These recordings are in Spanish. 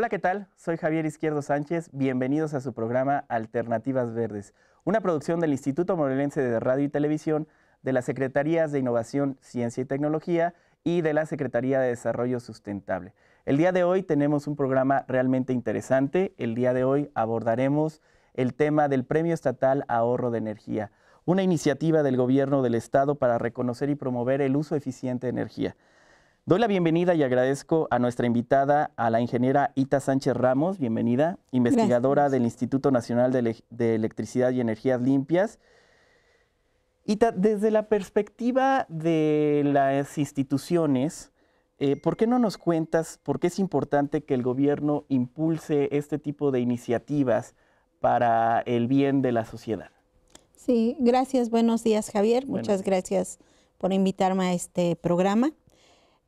Hola, ¿qué tal? Soy Javier Izquierdo Sánchez. Bienvenidos a su programa Alternativas Verdes, una producción del Instituto Morelense de Radio y Televisión, de las Secretarías de Innovación, Ciencia y Tecnología y de la Secretaría de Desarrollo Sustentable. El día de hoy tenemos un programa realmente interesante. El día de hoy abordaremos el tema del Premio Estatal Ahorro de Energía, una iniciativa del Gobierno del Estado para reconocer y promover el uso eficiente de energía. Doy la bienvenida y agradezco a nuestra invitada, a la ingeniera Ita Sánchez Ramos, bienvenida, investigadora del Instituto Nacional de, Electricidad y Energías Limpias. Ita, desde la perspectiva de las instituciones, eh, ¿por qué no nos cuentas por qué es importante que el gobierno impulse este tipo de iniciativas para el bien de la sociedad? Sí, gracias. Buenos días, Javier. Muchas gracias por invitarme a este programa.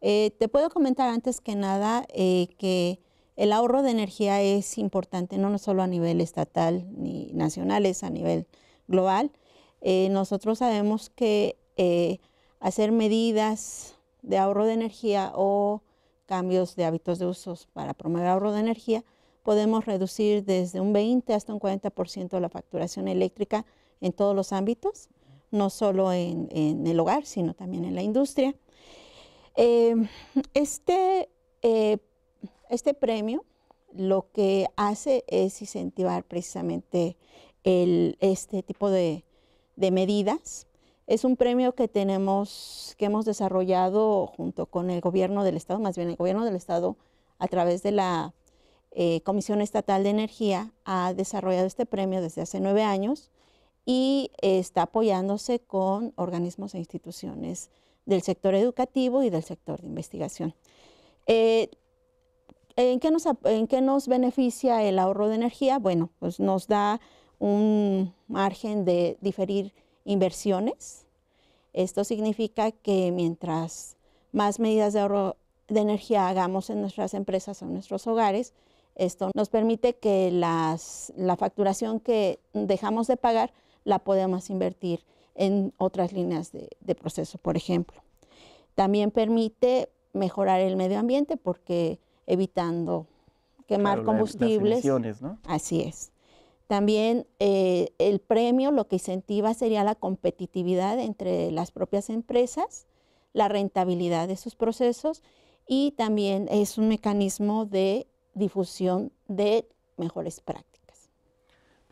Eh, te puedo comentar antes que nada eh, que el ahorro de energía es importante, no solo a nivel estatal ni nacional, es a nivel global. Eh, nosotros sabemos que hacer medidas de ahorro de energía o cambios de hábitos de usos para promover ahorro de energía, podemos reducir desde un 20 hasta un 40% la facturación eléctrica en todos los ámbitos, no solo en, el hogar, sino también en la industria. Em, este, eh, este premio lo que hace es incentivar precisamente el, este tipo de, de, medidas. Es un premio que tenemos, que hemos desarrollado junto con el gobierno del estado, más bien el gobierno del estado a través de la eh, Comisión Estatal de Energía ha desarrollado este premio desde hace nueve años y está apoyándose con organismos e instituciones del sector educativo y del sector de investigación. Eh, ¿en, qué nos, beneficia el ahorro de energía? Bueno, pues nos da un margen de diferir inversiones. Esto significa que mientras más medidas de ahorro de energía hagamos en nuestras empresas o en nuestros hogares, esto nos permite que la facturación que dejamos de pagar la podemos invertir en otras líneas de, proceso, por ejemplo. También permite mejorar el medio ambiente porque evitando quemar combustibles. Así es. También eh, el premio lo que incentiva sería la competitividad entre las propias empresas, la rentabilidad de sus procesos y también es un mecanismo de difusión de mejores prácticas.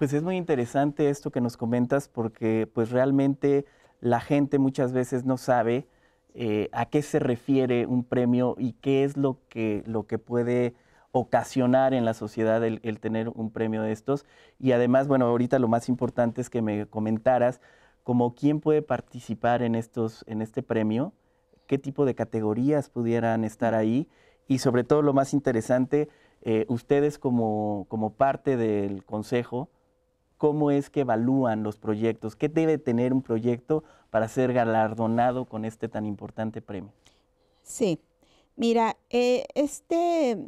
Pues es muy interesante esto que nos comentas porque pues realmente la gente muchas veces no sabe eh, a qué se refiere un premio y qué es lo que, lo que puede ocasionar en la sociedad el, tener un premio de estos. Y además, bueno, ahorita lo más importante es que me comentaras como quién puede participar en, estos, en este premio, qué tipo de categorías pudieran estar ahí y sobre todo lo más interesante, eh, ustedes como parte del consejo, cómo es que evalúan los proyectos, qué debe tener un proyecto para ser galardonado con este tan importante premio. Sí, mira, eh, este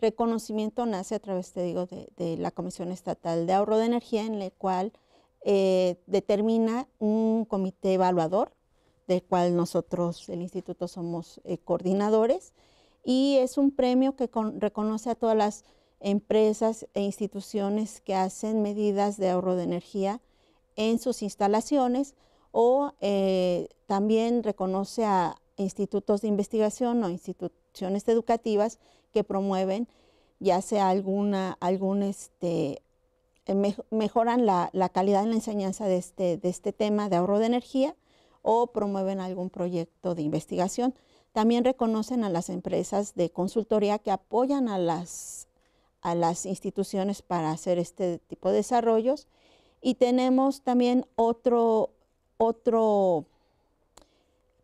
reconocimiento nace a través, te digo, de, la Comisión Estatal de Ahorro de Energía, en la cual eh, determina un comité evaluador, del cual nosotros, el instituto, somos eh, coordinadores, y es un premio que reconoce a todas las empresas e instituciones que hacen medidas de ahorro de energía en sus instalaciones o eh, también reconoce a institutos de investigación o instituciones educativas que promueven ya sea alguna, algún este, eh, mejoran la, calidad en la enseñanza de este, de este tema de ahorro de energía o promueven algún proyecto de investigación. También reconocen a las empresas de consultoría que apoyan a las a las instituciones para hacer este tipo de desarrollos. Y tenemos también otro, otro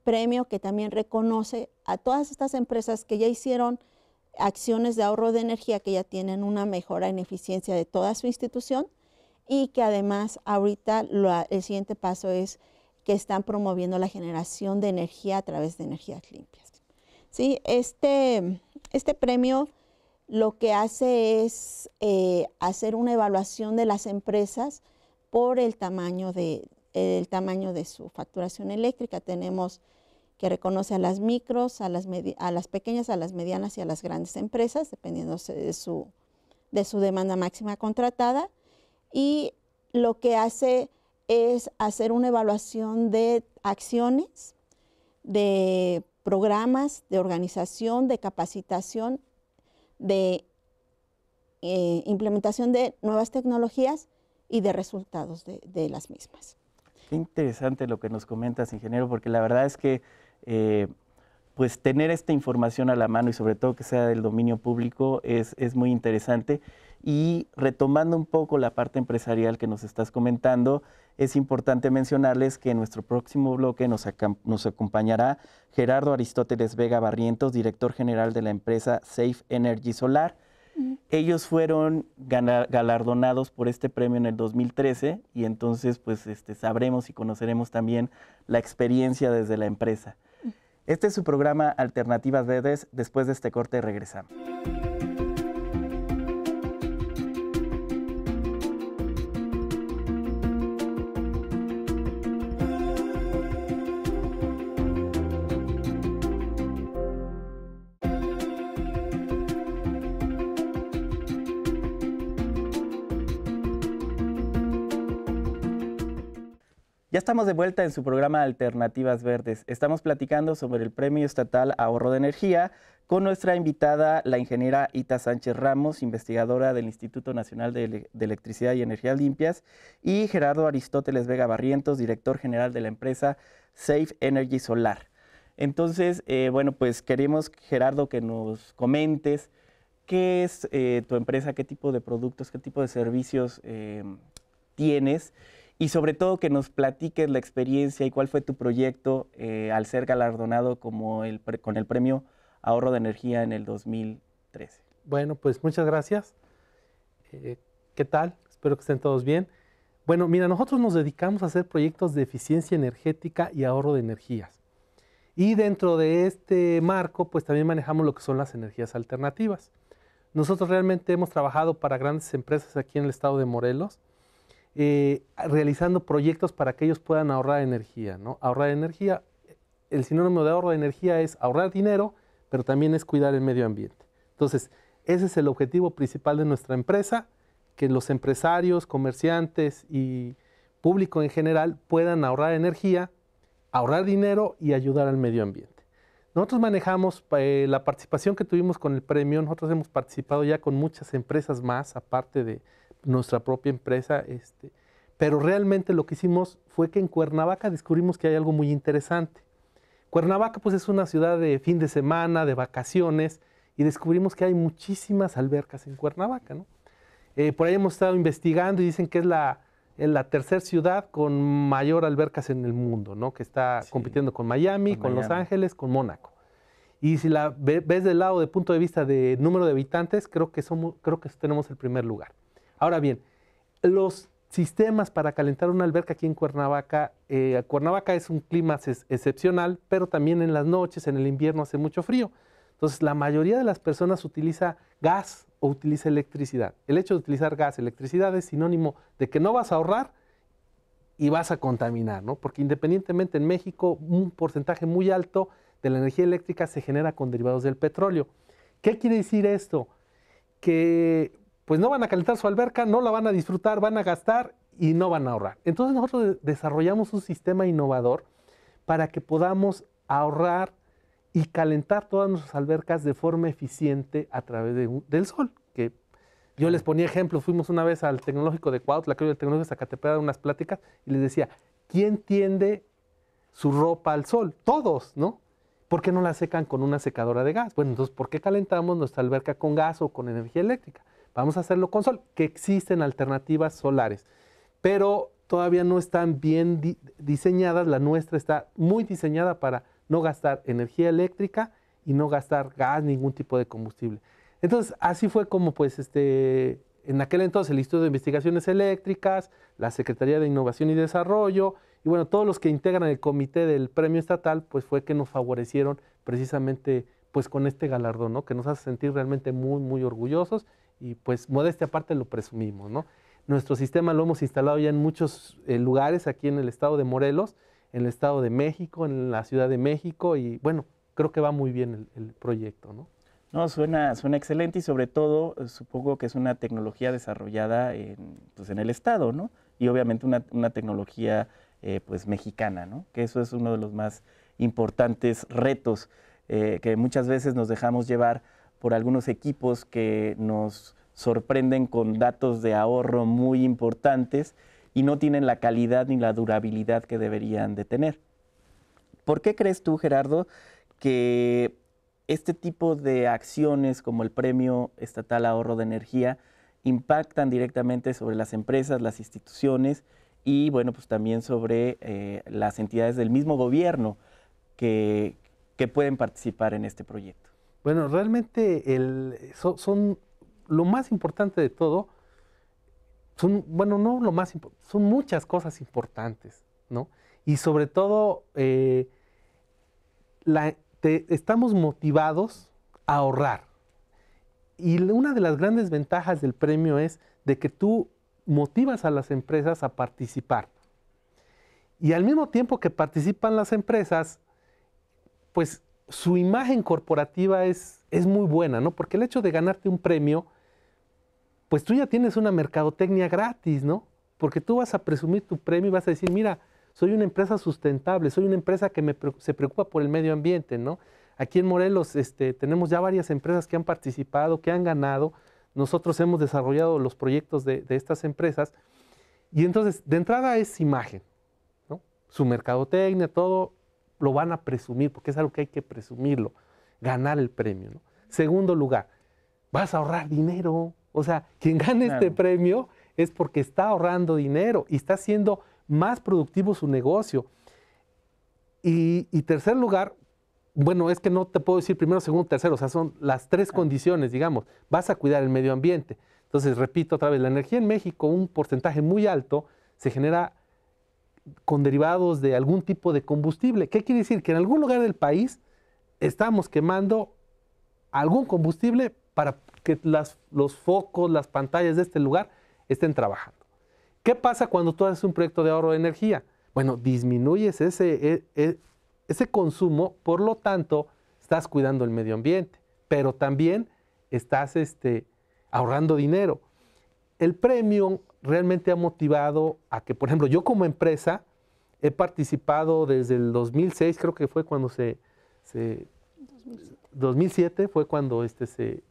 premio que también reconoce a todas estas empresas que ya hicieron acciones de ahorro de energía, que ya tienen una mejora en eficiencia de toda su institución y que además ahorita el siguiente paso es que están promoviendo la generación de energía a través de energías limpias. ¿Sí? Este, este premio lo que hace es eh, hacer una evaluación de las empresas por el tamaño de, tamaño de su facturación eléctrica. Tenemos que reconoce a las micros, a las, a las pequeñas, a las medianas y a las grandes empresas, dependiendo de su, de su demanda máxima contratada. Y lo que hace es hacer una evaluación de acciones, de programas, de organización, de capacitación de eh, implementación de nuevas tecnologías y de resultados de, las mismas. Qué interesante lo que nos comentas, ingeniero, porque la verdad es que eh, pues tener esta información a la mano y sobre todo que sea del dominio público es muy interesante. Y retomando un poco la parte empresarial que nos estás comentando, es importante mencionarles que en nuestro próximo bloque nos, nos acompañará Gerardo Aristóteles Vega Barrientos, director general de la empresa Safe Energy Solar. Ellos fueron galardonados por este premio en el 2013 y entonces pues este, sabremos y conoceremos también la experiencia desde la empresa. Este es su programa Alternativas Verdes. Después de este corte regresamos. Ya estamos de vuelta en su programa Alternativas Verdes. Estamos platicando sobre el Premio Estatal Ahorro de Energía con nuestra invitada, la ingeniera Ita Sánchez Ramos, investigadora del Instituto Nacional de, Electricidad y Energías Limpias, y Gerardo Aristóteles Vega Barrientos, director general de la empresa Safe Energy Solar. Entonces, eh, bueno, pues queremos, Gerardo, que nos comentes qué es eh, tu empresa, qué tipo de productos, qué tipo de servicios eh, tienes y sobre todo que nos platiques la experiencia y cuál fue tu proyecto eh, al ser galardonado como el, con el premio Ahorro de Energía en el 2013. Bueno, pues muchas gracias. Eh, ¿Qué tal? Espero que estén todos bien. Bueno, mira, nosotros nos dedicamos a hacer proyectos de eficiencia energética y ahorro de energías. Y dentro de este marco, pues también manejamos lo que son las energías alternativas. Nosotros realmente hemos trabajado para grandes empresas aquí en el estado de Morelos eh, realizando proyectos para que ellos puedan ahorrar energía, ¿no? Ahorrar energía, el sinónimo de ahorro de energía es ahorrar dinero, pero también es cuidar el medio ambiente. Entonces, ese es el objetivo principal de nuestra empresa, que los empresarios, comerciantes y público en general puedan ahorrar energía, ahorrar dinero y ayudar al medio ambiente. Nosotros manejamos eh, la participación que tuvimos con el premio, nosotros hemos participado ya con muchas empresas más, aparte de, nuestra propia empresa. Este, pero realmente lo que hicimos fue que en Cuernavaca descubrimos que hay algo muy interesante. Cuernavaca pues es una ciudad de fin de semana, de vacaciones, y descubrimos que hay muchísimas albercas en Cuernavaca. ¿no? Eh, por ahí hemos estado investigando y dicen que es la, la tercera ciudad con mayor albercas en el mundo, ¿no? que está compitiendo con Miami, con, Los Ángeles, con Mónaco. Y si la ves del lado de punto de vista de número de habitantes, creo que, somos, creo que tenemos el primer lugar. Ahora bien, los sistemas para calentar una alberca aquí en Cuernavaca. Eh, Cuernavaca es un clima excepcional, pero también en las noches, en el invierno hace mucho frío. Entonces, la mayoría de las personas utiliza gas o utiliza electricidad. El hecho de utilizar gas, electricidad es sinónimo de que no vas a ahorrar y vas a contaminar, ¿no? Porque independientemente en México un porcentaje muy alto de la energía eléctrica se genera con derivados del petróleo. ¿Qué quiere decir esto? Que pues no van a calentar su alberca, no la van a disfrutar, van a gastar y no van a ahorrar. Entonces nosotros desarrollamos un sistema innovador para que podamos ahorrar y calentar todas nuestras albercas de forma eficiente a través del sol. Que yo les ponía ejemplos, fuimos una vez al tecnológico de Cuautla, creo que el tecnológico de Zacatepec, a unas pláticas, y les decía, ¿quién tiende su ropa al sol? Todos, ¿no? ¿Por qué no la secan con una secadora de gas? Bueno, entonces, ¿por qué calentamos nuestra alberca con gas o con energía eléctrica? Vamos a hacerlo con sol, que existen alternativas solares, pero todavía no están bien diseñadas. La nuestra está muy diseñada para no gastar energía eléctrica y no gastar gas, ningún tipo de combustible. Entonces, así fue como pues este, en aquel entonces el Instituto de Investigaciones Eléctricas, la Secretaría de Innovación y Desarrollo, y bueno, todos los que integran el comité del premio estatal, pues fue que nos favorecieron precisamente pues con este galardón, ¿no? Que nos hace sentir realmente muy, muy orgullosos y pues modestia aparte lo presumimos, ¿no? Nuestro sistema lo hemos instalado ya en muchos eh, lugares aquí en el estado de Morelos, en el estado de México, en la Ciudad de México y bueno, creo que va muy bien el, proyecto, ¿no? suena, excelente y sobre todo supongo que es una tecnología desarrollada en, pues, el estado, ¿no? Y obviamente una, una tecnología eh, pues mexicana, ¿no? Que eso es uno de los más importantes retos eh, que muchas veces nos dejamos llevar por algunos equipos que nos sorprenden con datos de ahorro muy importantes y no tienen la calidad ni la durabilidad que deberían de tener. ¿Por qué crees tú, Gerardo, que este tipo de acciones como el Premio Estatal Ahorro de Energía impactan directamente sobre las empresas, las instituciones y, bueno, pues también sobre eh, las entidades del mismo gobierno que, que pueden participar en este proyecto? Bueno, realmente son lo más importante de todo, son, bueno, no lo más son muchas cosas importantes, ¿no? Y sobre todo, eh, estamos motivados a ahorrar. Y una de las grandes ventajas del premio es de que tú motivas a las empresas a participar. Y al mismo tiempo que participan las empresas, pues su imagen corporativa es, es muy buena, ¿no? Porque el hecho de ganarte un premio, pues tú ya tienes una mercadotecnia gratis, ¿no? Porque tú vas a presumir tu premio y vas a decir, mira, soy una empresa sustentable, soy una empresa que se preocupa por el medio ambiente, ¿no? Aquí en Morelos este, tenemos ya varias empresas que han participado, que han ganado. Nosotros hemos desarrollado los proyectos de, de estas empresas. Y entonces, de entrada es imagen, ¿no? Su mercadotecnia, todo lo van a presumir, porque es algo que hay que presumirlo, ganar el premio. ¿no? Segundo lugar, vas a ahorrar dinero. O sea, quien gane este premio es porque está ahorrando dinero y está haciendo más productivo su negocio. Y, tercer lugar, bueno, es que no te puedo decir primero, segundo, tercero, o sea, son las tres condiciones, digamos. Vas a cuidar el medio ambiente. Entonces, repito otra vez, la energía en México, un porcentaje muy alto, se genera con derivados de algún tipo de combustible. ¿Qué quiere decir? Que en algún lugar del país estamos quemando algún combustible para que las, los focos, las pantallas de este lugar estén trabajando. ¿Qué pasa cuando tú haces un proyecto de ahorro de energía? Bueno, disminuyes ese, e, e, ese, consumo, por lo tanto, estás cuidando el medio ambiente, pero también estás este, ahorrando dinero. El premium realmente ha motivado a que, por ejemplo, yo como empresa he participado desde el 2006, creo que fue cuando se... 2007. fue cuando este se,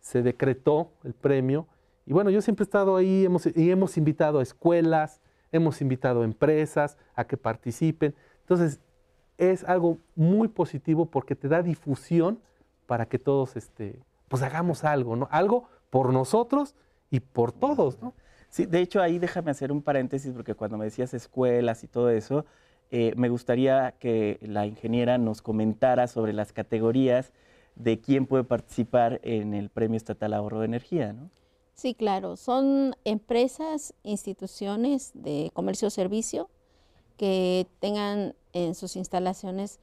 se decretó el premio. Y bueno, yo siempre he estado ahí hemos, y hemos invitado a escuelas, hemos invitado a empresas a que participen. Entonces, es algo muy positivo porque te da difusión para que todos, este, pues hagamos algo, ¿no? Algo por nosotros y por todos, ¿no? Sí, de hecho ahí déjame hacer un paréntesis porque cuando me decías escuelas y todo eso, eh, me gustaría que la ingeniera nos comentara sobre las categorías de quién puede participar en el Premio Estatal Ahorro de Energía, ¿no? Sí, claro, son empresas, instituciones de comercio servicio que tengan en sus instalaciones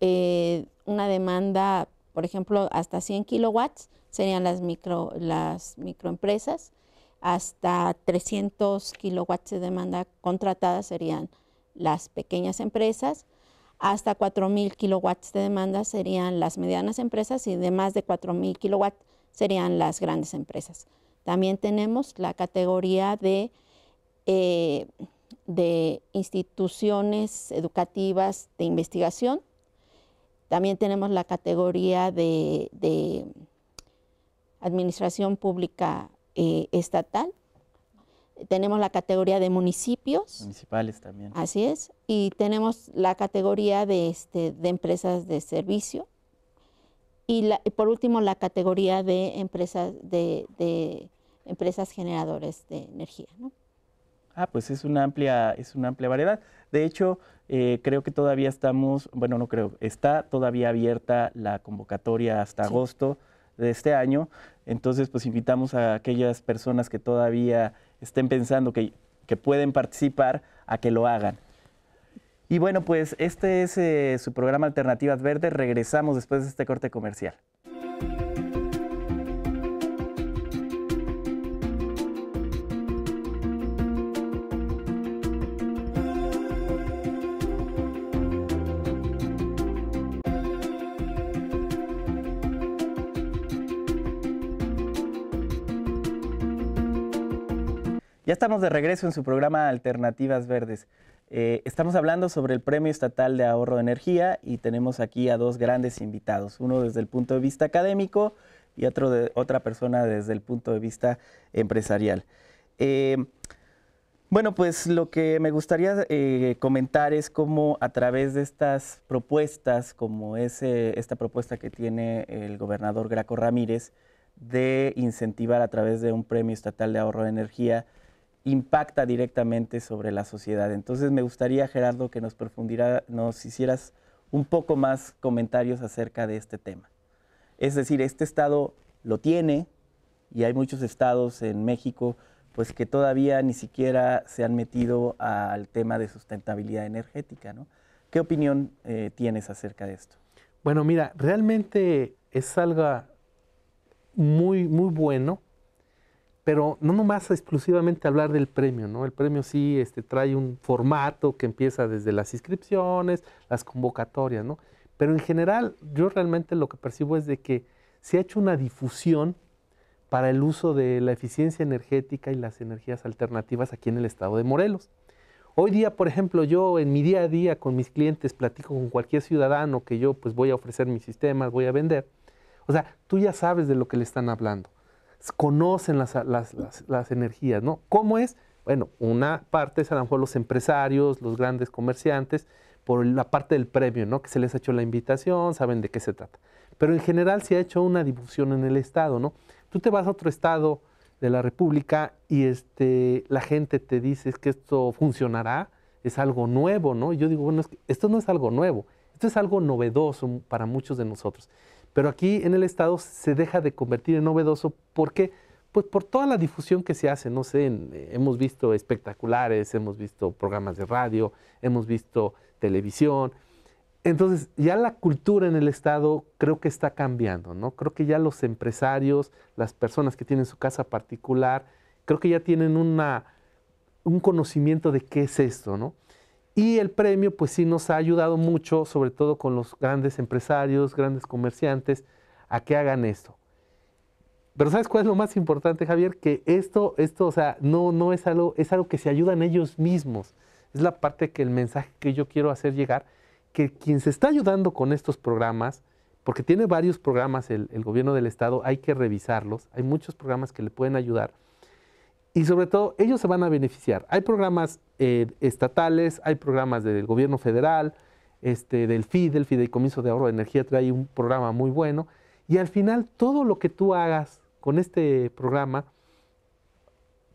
eh, una demanda, por ejemplo, hasta 100 kilowatts, serían las, micro, las microempresas hasta 300 kilowatts de demanda contratada serían las pequeñas empresas, hasta 4.000 kilowatts de demanda serían las medianas empresas y de más de 4.000 kilowatts serían las grandes empresas. También tenemos la categoría de, eh, de instituciones educativas de investigación. También tenemos la categoría de, de administración pública eh, estatal. Tenemos la categoría de municipios. Municipales también. Así es. Y tenemos la categoría de, este, empresas de servicio. Y, por último, la categoría de empresas, de, de empresas generadores de energía. Ah, pues es una amplia, es una amplia variedad. De hecho, eh, creo que todavía estamos, bueno, no creo, está todavía abierta la convocatoria hasta agosto de este año. Entonces, pues invitamos a aquellas personas que todavía estén pensando que, pueden participar a que lo hagan. Y bueno, pues este es eh, su programa Alternativas Verdes. Regresamos después de este corte comercial. Ya estamos de regreso en su programa Alternativas Verdes. Eh, estamos hablando sobre el Premio Estatal de Ahorro de Energía y tenemos aquí a dos grandes invitados, uno desde el punto de vista académico y otro de, otra persona desde el punto de vista empresarial. Eh, bueno, pues lo que me gustaría eh, comentar es cómo a través de estas propuestas, como esta propuesta que tiene el gobernador Graco Ramírez, de incentivar a través de un premio estatal de ahorro de energía impacta directamente sobre la sociedad. Entonces me gustaría, Gerardo, que nos profundirá, nos hicieras un poco más comentarios acerca de este tema. Es decir, este estado lo tiene y hay muchos estados en México pues que todavía ni siquiera se han metido al tema de sustentabilidad energética. ¿no? ¿Qué opinión eh, tienes acerca de esto? Bueno, mira, realmente es algo muy, muy bueno pero no nomás exclusivamente hablar del premio, ¿no? El premio sí este, trae un formato que empieza desde las inscripciones, las convocatorias, ¿no? Pero en general, yo realmente lo que percibo es de que se ha hecho una difusión para el uso de la eficiencia energética y las energías alternativas aquí en el estado de Morelos. Hoy día, por ejemplo, yo en mi día a día con mis clientes platico con cualquier ciudadano que yo pues voy a ofrecer mis sistemas, voy a vender. O sea, tú ya sabes de lo que le están hablando conocen las, energías, ¿no? ¿Cómo es? Bueno, una parte es a lo los empresarios, los grandes comerciantes, por la parte del premio, ¿no? Que se les ha hecho la invitación, saben de qué se trata. Pero en general se ha hecho una difusión en el Estado, ¿no? Tú te vas a otro Estado de la República y este, la gente te dice que esto funcionará, es algo nuevo, ¿no? Y yo digo, bueno, esto no es algo nuevo, esto es algo novedoso para muchos de nosotros. Pero aquí en el Estado se deja de convertir en novedoso. ¿Por qué? Pues por toda la difusión que se hace, no sé, eh, hemos visto espectaculares, hemos visto programas de radio, hemos visto televisión. Entonces, ya la cultura en el Estado creo que está cambiando, ¿no? Creo que ya los empresarios, las personas que tienen su casa particular, creo que ya tienen un conocimiento de qué es esto, ¿no? Y el premio, pues sí, nos ha ayudado mucho, sobre todo con los grandes empresarios, grandes comerciantes, a que hagan esto. Pero ¿sabes cuál es lo más importante, Javier? Que esto, esto, o sea, no, no es algo, es algo que se ayudan ellos mismos. Es la parte que el mensaje que yo quiero hacer llegar, que quien se está ayudando con estos programas, porque tiene varios programas el, el gobierno del estado, hay que revisarlos, hay muchos programas que le pueden ayudar y sobre todo ellos se van a beneficiar. Hay programas eh, estatales, hay programas del gobierno federal, este, del FIDE, el Fideicomiso de Ahorro de Energía trae un programa muy bueno. Y al final todo lo que tú hagas con este programa,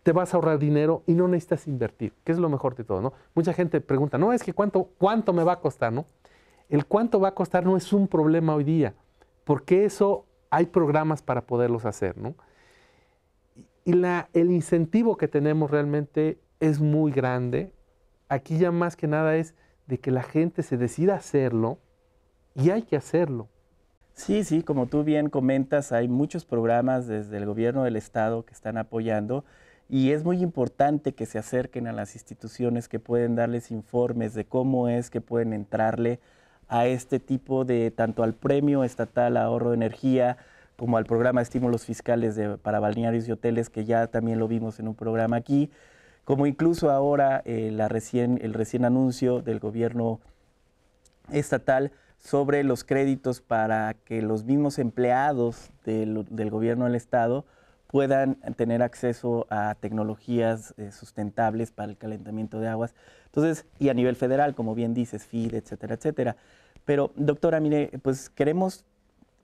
te vas a ahorrar dinero y no necesitas invertir, que es lo mejor de todo, ¿no? Mucha gente pregunta, no, es que cuánto, cuánto me va a costar, ¿no? El cuánto va a costar no es un problema hoy día, porque eso hay programas para poderlos hacer, ¿no? Y el incentivo que tenemos realmente es muy grande. Aquí ya más que nada es de que la gente se decida hacerlo y hay que hacerlo. Sí, sí, como tú bien comentas, hay muchos programas desde el gobierno del estado que están apoyando y es muy importante que se acerquen a las instituciones que pueden darles informes de cómo es que pueden entrarle a este tipo de, tanto al premio estatal ahorro de energía, como al programa de estímulos fiscales para balnearios y hoteles, que ya también lo vimos en un programa aquí, como incluso ahora eh, la recién, el recién anuncio del gobierno estatal sobre los créditos para que los mismos empleados del, gobierno del Estado puedan tener acceso a tecnologías eh, sustentables para el calentamiento de aguas. Entonces, y a nivel federal, como bien dices, FID, etcétera, etcétera. Pero, doctora, mire, pues queremos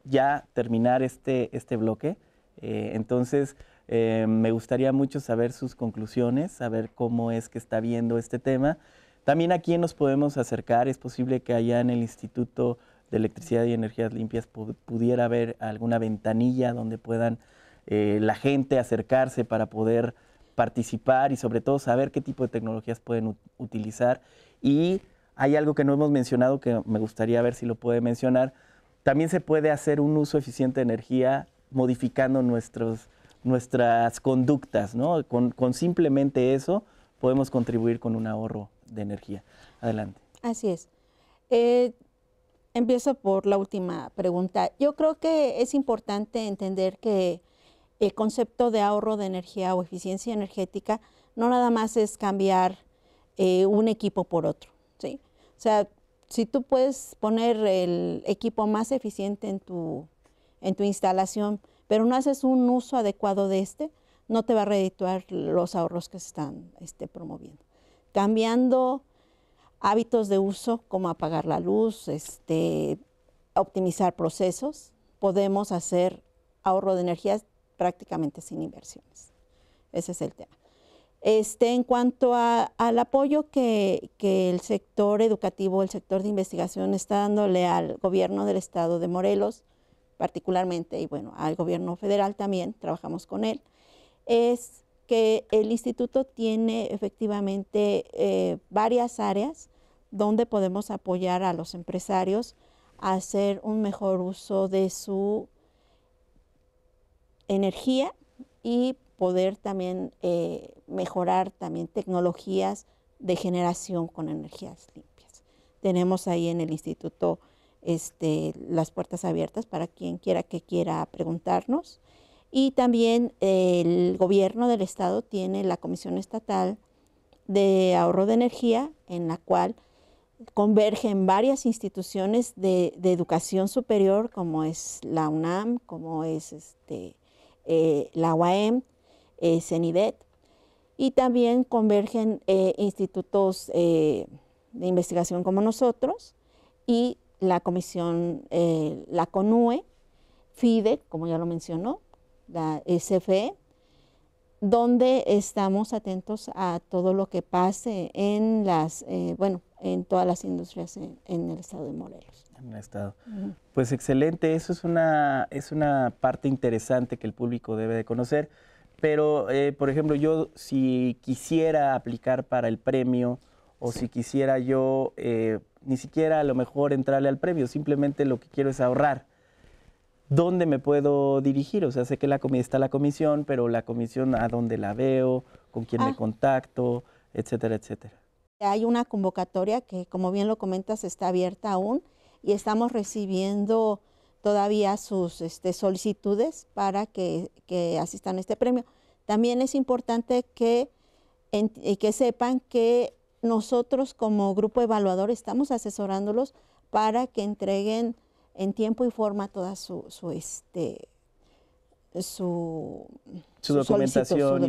ya terminar este, este bloque. Eh, entonces, eh, me gustaría mucho saber sus conclusiones, saber cómo es que está viendo este tema. También a quién nos podemos acercar. Es posible que allá en el Instituto de Electricidad y Energías Limpias pudiera haber alguna ventanilla donde puedan eh, la gente acercarse para poder participar y sobre todo saber qué tipo de tecnologías pueden utilizar. Y hay algo que no hemos mencionado que me gustaría ver si lo puede mencionar, también se puede hacer un uso eficiente de energía modificando nuestros, nuestras conductas, ¿no? Con, simplemente eso podemos contribuir con un ahorro de energía. Adelante. Así es. Eh, empiezo por la última pregunta. Yo creo que es importante entender que el eh, concepto de ahorro de energía o eficiencia energética no nada más es cambiar eh, un equipo por otro. ¿sí? O sea, si tú puedes poner el equipo más eficiente en tu, instalación, pero no haces un uso adecuado de este, no te va a redituar los ahorros que se están este, promoviendo. Cambiando hábitos de uso, como apagar la luz, este, optimizar procesos, podemos hacer ahorro de energía prácticamente sin inversiones. Ese es el tema. Este, en cuanto al apoyo que, el sector educativo, el sector de investigación está dándole al gobierno del estado de Morelos, particularmente, y bueno, al gobierno federal también, trabajamos con él, es que el instituto tiene efectivamente eh, varias áreas donde podemos apoyar a los empresarios a hacer un mejor uso de su energía y poder también eh, mejorar también tecnologías de generación con energías limpias. Tenemos ahí en el instituto este, las puertas abiertas para quien quiera que quiera preguntarnos. Y también eh, el gobierno del estado tiene la Comisión Estatal de Ahorro de Energía, en la cual convergen varias instituciones de, educación superior, como es la UNAM, como es este, eh, la UAM, eh, y también convergen eh, institutos eh, de investigación como nosotros y la comisión, la CONUE, FIDE, como ya lo mencionó, la SFE, donde estamos atentos a todo lo que pase en las, bueno, en todas las industrias en, el estado de Morelos. En el estado. Pues excelente, eso es una, es una parte interesante que el público debe de conocer. Pero, eh, por ejemplo, yo si quisiera aplicar para el premio o si quisiera yo eh, ni siquiera a lo mejor entrarle al premio, simplemente lo que quiero es ahorrar. ¿Dónde me puedo dirigir? O sea, sé que la está la comisión, pero la comisión a dónde la veo, con quién me ah. contacto, etcétera, etcétera. Hay una convocatoria que, como bien lo comentas, está abierta aún y estamos recibiendo todavía sus este, solicitudes para que, asistan a este premio. También es importante que, eh, que sepan que nosotros como grupo evaluador estamos asesorándolos para que entreguen en tiempo y forma toda su, este su, documentación,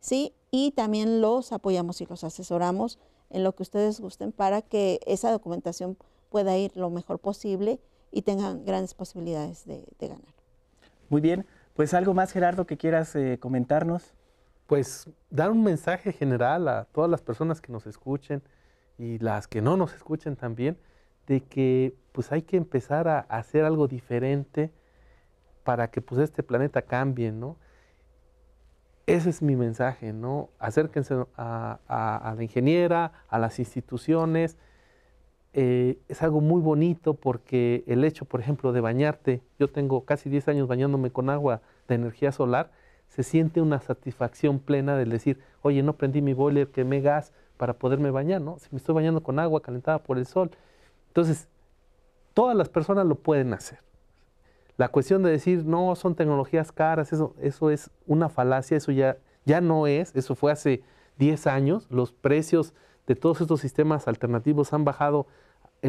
sí y también los apoyamos y los asesoramos en lo que ustedes gusten para que esa documentación pueda ir lo mejor posible y tengan grandes posibilidades de, ganar. Muy bien, pues algo más Gerardo que quieras eh, comentarnos. Pues dar un mensaje general a todas las personas que nos escuchen y las que no nos escuchen también, de que pues hay que empezar a hacer algo diferente para que pues este planeta cambie, ¿no? Ese es mi mensaje, ¿no? Acérquense a la ingeniera, a las instituciones, eh, es algo muy bonito porque el hecho, por ejemplo, de bañarte, yo tengo casi 10 años bañándome con agua de energía solar, se siente una satisfacción plena del decir, oye, no prendí mi boiler, quemé gas para poderme bañar, ¿no? Si me estoy bañando con agua calentada por el sol. Entonces, todas las personas lo pueden hacer. La cuestión de decir, no, son tecnologías caras, eso, eso es una falacia, eso ya, ya no es, eso fue hace 10 años, los precios de todos estos sistemas alternativos han bajado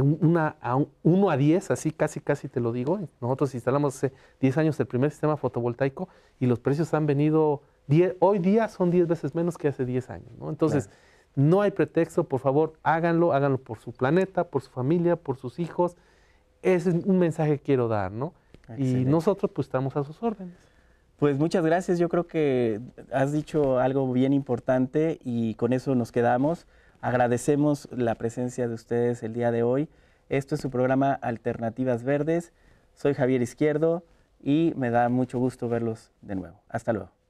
una, a 1 a 10, así casi, casi te lo digo. Nosotros instalamos hace 10 años el primer sistema fotovoltaico y los precios han venido, hoy día son 10 veces menos que hace 10 años. Entonces, no hay pretexto, por favor, háganlo, háganlo por su planeta, por su familia, por sus hijos. Ese es un mensaje que quiero dar, ¿no? Y nosotros pues estamos a sus órdenes. Pues muchas gracias, yo creo que has dicho algo bien importante y con eso nos quedamos. Agradecemos la presencia de ustedes el día de hoy. Esto es su programa Alternativas Verdes. Soy Javier Izquierdo y me da mucho gusto verlos de nuevo. Hasta luego.